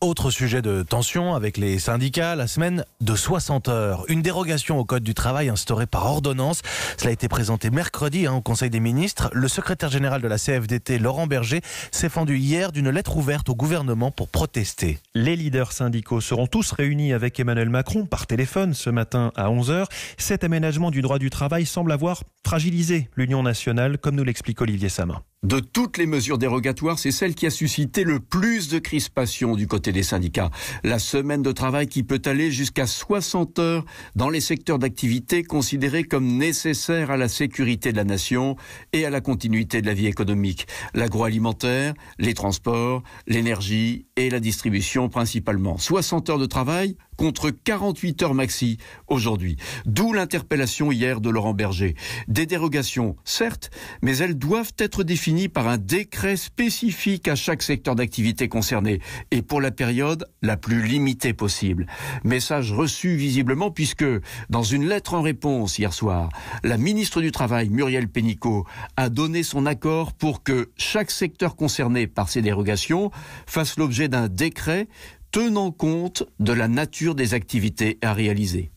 Autre sujet de tension avec les syndicats, la semaine de 60 heures. Une dérogation au Code du travail instaurée par ordonnance. Cela a été présenté mercredi hein, au Conseil des ministres. Le secrétaire général de la CFDT, Laurent Berger, s'est fendu hier d'une lettre ouverte au gouvernement pour protester. Les leaders syndicaux seront tous réunis avec Emmanuel Macron par téléphone ce matin à 11h. Cet aménagement du droit du travail semble avoir fragilisé l'Union nationale, comme nous l'explique Olivier Samin de toutes les mesures dérogatoires, c'est celle qui a suscité le plus de crispation du côté des syndicats. La semaine de travail qui peut aller jusqu'à 60 heures dans les secteurs d'activité considérés comme nécessaires à la sécurité de la nation et à la continuité de la vie économique. L'agroalimentaire, les transports, l'énergie et la distribution principalement. 60 heures de travail, contre 48 heures maxi aujourd'hui. D'où l'interpellation hier de Laurent Berger. Des dérogations, certes, mais elles doivent être définies par un décret spécifique à chaque secteur d'activité concerné et pour la période la plus limitée possible. Message reçu visiblement puisque dans une lettre en réponse hier soir, la ministre du Travail, Muriel Pénicaud, a donné son accord pour que chaque secteur concerné par ces dérogations fasse l'objet d'un décret tenant compte de la nature des activités à réaliser.